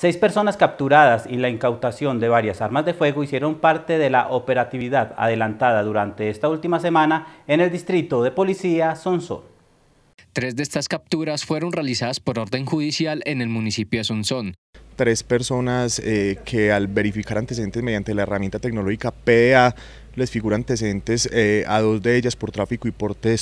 Seis personas capturadas y la incautación de varias armas de fuego hicieron parte de la operatividad adelantada durante esta última semana en el distrito de policía Sonsón. Tres de estas capturas fueron realizadas por orden judicial en el municipio de Sonsón, tres personas eh, que al verificar antecedentes mediante la herramienta tecnológica PDA les figura antecedentes eh, a dos de ellas por tráfico y porte de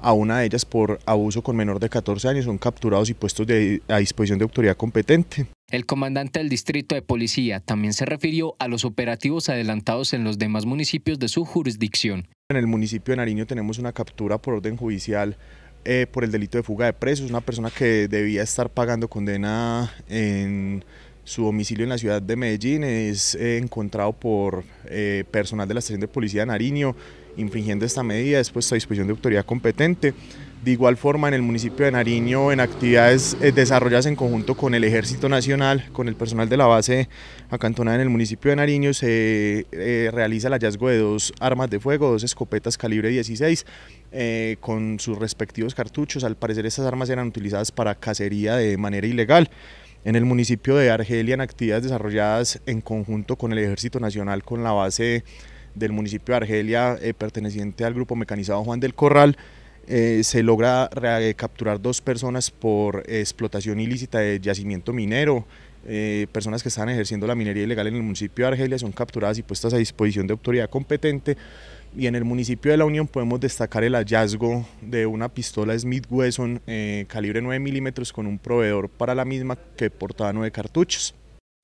a una de ellas por abuso con menor de 14 años, son capturados y puestos a disposición de autoridad competente. El comandante del distrito de policía también se refirió a los operativos adelantados en los demás municipios de su jurisdicción. En el municipio de Nariño tenemos una captura por orden judicial eh, por el delito de fuga de presos, una persona que debía estar pagando condena en su domicilio en la ciudad de Medellín, es eh, encontrado por eh, personal de la Estación de Policía de Nariño, infringiendo esta medida, después a disposición de autoridad competente. De igual forma, en el municipio de Nariño, en actividades eh, desarrolladas en conjunto con el Ejército Nacional, con el personal de la base acantonada en el municipio de Nariño, se eh, realiza el hallazgo de dos armas de fuego, dos escopetas calibre 16, con sus respectivos cartuchos. Al parecer, estas armas eran utilizadas para cacería de manera ilegal en el municipio de Argelia en actividades desarrolladas en conjunto con el Ejército Nacional con la base del municipio de Argelia eh, perteneciente al grupo mecanizado Juan del Corral. Eh, se logra capturar dos personas por explotación ilícita de yacimiento minero. Eh, personas que están ejerciendo la minería ilegal en el municipio de Argelia son capturadas y puestas a disposición de autoridad competente y en el municipio de La Unión podemos destacar el hallazgo de una pistola Smith Wesson eh, calibre 9 milímetros con un proveedor para la misma que portaba 9 cartuchos.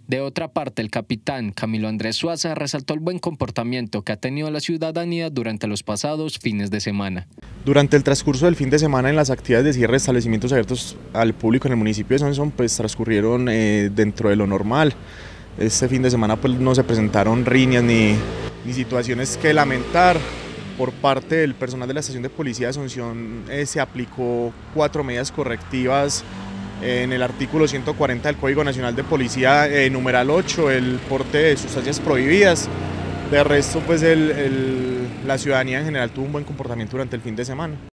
De otra parte, el capitán Camilo Andrés Suaza resaltó el buen comportamiento que ha tenido la ciudadanía durante los pasados fines de semana. Durante el transcurso del fin de semana en las actividades de cierre de establecimientos abiertos al público en el municipio de Sonson, pues transcurrieron eh, dentro de lo normal. Este fin de semana pues, no se presentaron riñas ni, situación situaciones que lamentar. Por parte del personal de la estación de policía de Asunción eh, se aplicó cuatro medidas correctivas en el artículo 140 del Código Nacional de Policía, eh, numeral 8, el porte de sustancias prohibidas. De resto, pues la ciudadanía en general tuvo un buen comportamiento durante el fin de semana.